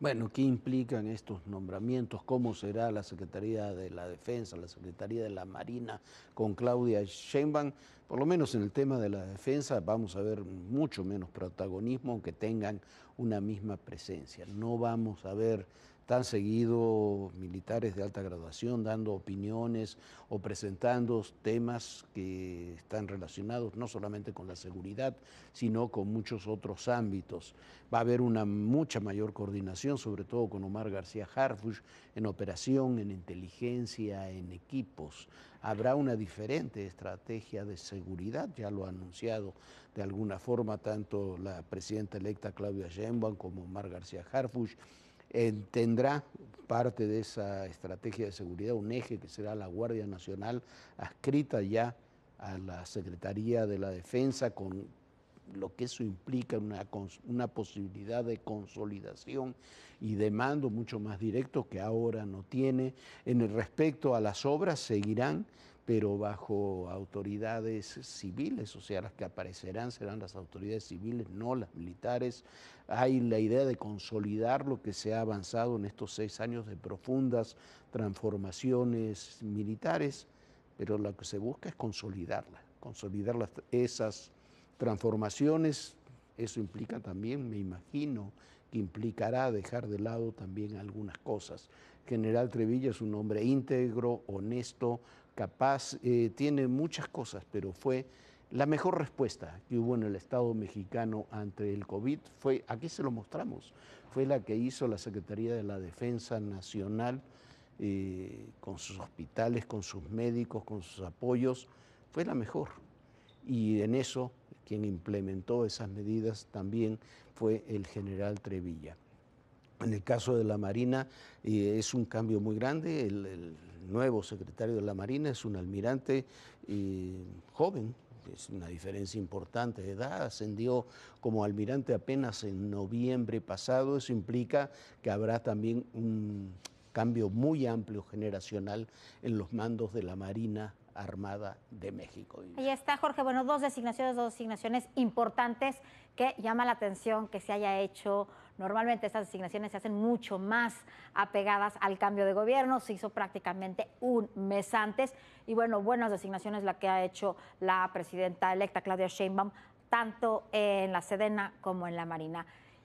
Bueno, ¿qué implican estos nombramientos? ¿Cómo será la Secretaría de la Defensa, la Secretaría de la Marina con Claudia Sheinbaum? Por lo menos en el tema de la defensa vamos a ver mucho menos protagonismo, aunque tengan una misma presencia. No vamos a ver tan seguido militares de alta graduación dando opiniones o presentando temas que están relacionados no solamente con la seguridad, sino con muchos otros ámbitos. Va a haber una mucha mayor coordinación, sobre todo con Omar García Harfush, en operación, en inteligencia, en equipos. Habrá una diferente estrategia de seguridad, ya lo ha anunciado de alguna forma tanto la presidenta electa Claudia Sheinbaum como Omar García Harfush tendrá parte de esa estrategia de seguridad un eje que será la Guardia Nacional adscrita ya a la Secretaría de la Defensa con lo que eso implica, una, una posibilidad de consolidación y de mando mucho más directo que ahora no tiene. En el respecto a las obras, seguirán pero bajo autoridades civiles, o sea, las que aparecerán serán las autoridades civiles, no las militares. Hay la idea de consolidar lo que se ha avanzado en estos seis años de profundas transformaciones militares, pero lo que se busca es consolidarlas, consolidar esas transformaciones. Eso implica también, me imagino, que implicará dejar de lado también algunas cosas. General Trevilla es un hombre íntegro, honesto, capaz, eh, tiene muchas cosas, pero fue la mejor respuesta que hubo en el Estado mexicano ante el COVID. Fue, aquí se lo mostramos, fue la que hizo la Secretaría de la Defensa Nacional eh, con sus hospitales, con sus médicos, con sus apoyos. Fue la mejor. Y en eso, quien implementó esas medidas también fue el general Trevilla. En el caso de la Marina es un cambio muy grande. El, nuevo secretario de la Marina es un almirante joven, es una diferencia importante de edad. Ascendió como almirante apenas en noviembre pasado. Eso implica que habrá también un cambio muy amplio generacional en los mandos de la Marina Armada de México. Ahí está, Jorge. Bueno, dos designaciones, dos designaciones importantes que llama la atención que se haya hecho. Normalmente estas designaciones se hacen mucho más apegadas al cambio de gobierno. Se hizo prácticamente un mes antes. Y bueno, buenas designaciones la que ha hecho la presidenta electa Claudia Sheinbaum, tanto en la Sedena como en la Marina.